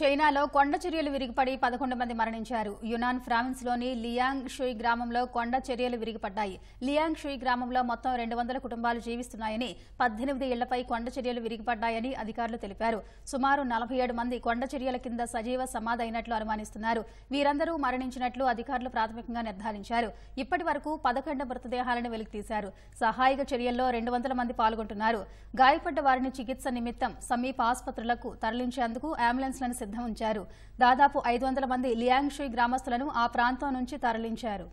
చైనాలో కొండ చర్యలు విరిగిపడి పదకొండు మంది మరణించారు యునాన్ లోని లియాంగ్ షుయ్ గ్రామంలో కొండ చర్యలు విరిగిపడ్డాయి లియాంగ్ షుయ్ గ్రామంలో మొత్తం రెండు వందల కుటుంబాలు జీవిస్తున్నాయని పద్దెనిమిది ఇళ్లపై కొండ చర్యలు విరిగిపడ్డాయని అధికారులు తెలిపారు సుమారు నలభై ఏడు మంది కొండ చర్యల కింద సజీవ అయినట్లు అనుమానిస్తున్నారు వీరందరూ మరణించినట్లు అధికారులు ప్రాథమికంగా నిర్ధారించారు ఇప్పటి వరకు పదకొండు మృతదేహాలను వెలికితీశారు సహాయక చర్యల్లో రెండు వందల మంది పాల్గొంటున్నారు గాయపడ్డ వారిని చికిత్స నిమిత్తం సమీప ఆసుపత్రులకు తరలించేందుకు అంబులెన్స్లను సిద్ధం ఉంచారు దాదాపు ఐదు మంది లియాంగ్షుయ్ గ్రామస్తులను ఆ ప్రాంతం నుంచి తరలించారు